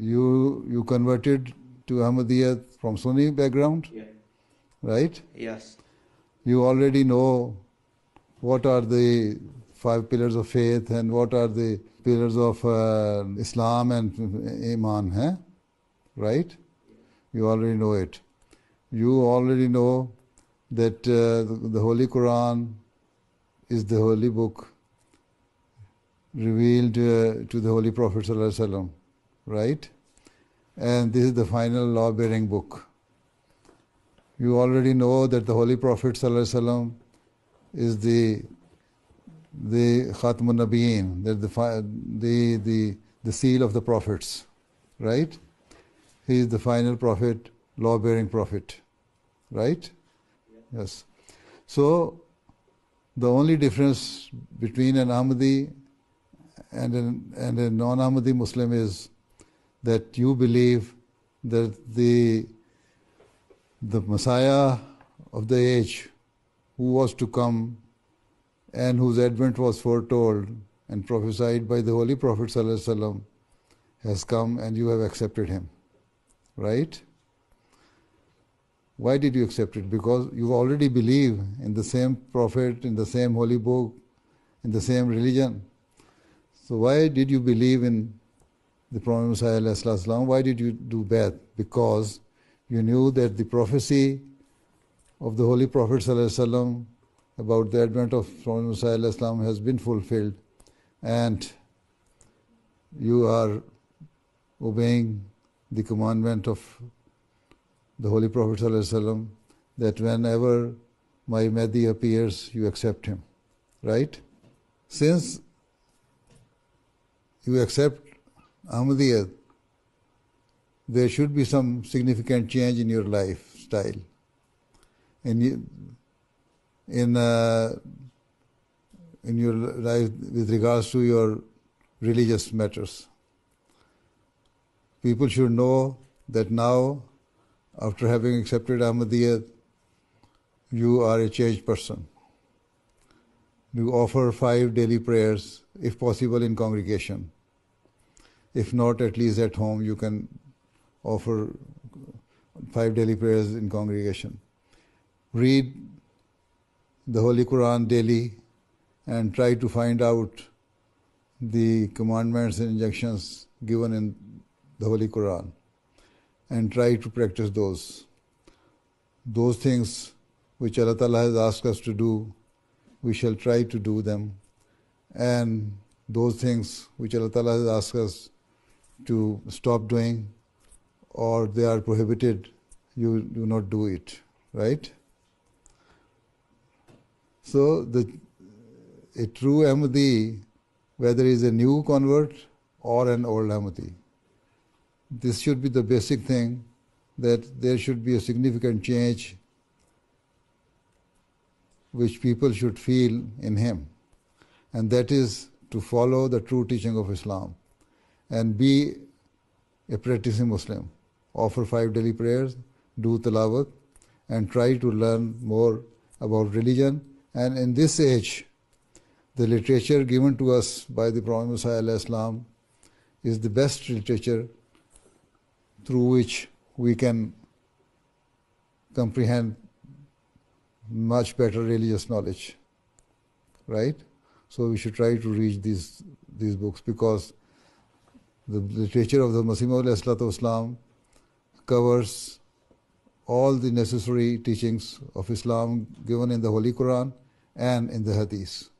You you converted to Ahmadiyya from Sunni background, yeah. right? Yes. You already know what are the five pillars of faith and what are the pillars of uh, Islam and Iman, huh? right? You already know it. You already know that uh, the Holy Quran is the holy book revealed uh, to the Holy Prophet sallallahu alaihi wasallam right? And this is the final law bearing book. You already know that the Holy Prophet ﷺ is the the Khatmun Nabiyin, the, the, the, the seal of the prophets, right? He is the final prophet, law bearing prophet, right? Yeah. Yes. So, the only difference between an Ahmadi and, an, and a non Ahmadi Muslim is that you believe that the, the Messiah of the age who was to come and whose advent was foretold and prophesied by the Holy Prophet ﷺ has come and you have accepted him. Right? Why did you accept it? Because you already believe in the same prophet, in the same holy book, in the same religion. So why did you believe in the Prophet Messiah, why did you do that? Because you knew that the prophecy of the Holy Prophet about the advent of Prophet Messiah has been fulfilled and you are obeying the commandment of the Holy Prophet that whenever my Mahdi appears, you accept him. Right? Since you accept Ahmadiyya, there should be some significant change in your lifestyle. In, in, uh, in your life with regards to your religious matters. People should know that now, after having accepted Ahmadiyya, you are a changed person. You offer five daily prayers, if possible, in congregation if not at least at home you can offer five daily prayers in congregation read the holy quran daily and try to find out the commandments and injunctions given in the holy quran and try to practice those those things which allah Ta'ala has asked us to do we shall try to do them and those things which allah Ta'ala has asked us to stop doing or they are prohibited, you do not do it, right? So the a true Ahmadi, whether he is a new convert or an old Ahmadi, this should be the basic thing that there should be a significant change which people should feel in him, and that is to follow the true teaching of Islam and be a practicing Muslim. Offer five daily prayers, do tilawat, and try to learn more about religion. And in this age, the literature given to us by the Prophet Messiah Islam is the best literature through which we can comprehend much better religious knowledge. Right? So we should try to read these these books because the literature of the Masih Islam covers all the necessary teachings of Islam given in the Holy Quran and in the Hadith.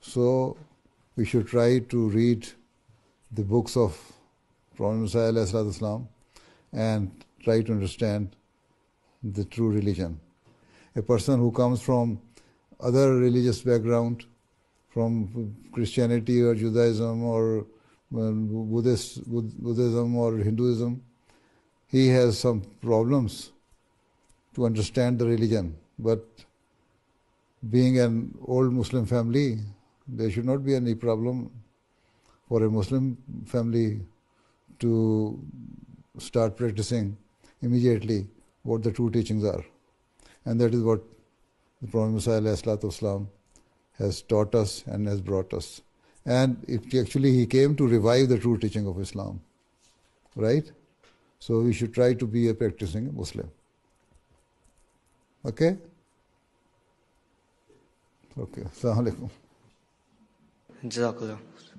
So we should try to read the books of Prophet Messiah Islam and try to understand the true religion. A person who comes from other religious background, from Christianity or Judaism or Buddhist, Buddhism or Hinduism, he has some problems to understand the religion. But being an old Muslim family, there should not be any problem for a Muslim family to start practicing immediately what the true teachings are. And that is what the Prophet Messiah has taught us and has brought us and actually he came to revive the true teaching of Islam, right? So we should try to be a practicing Muslim. Okay? Okay. Assalamu alaikum. Jazakallah.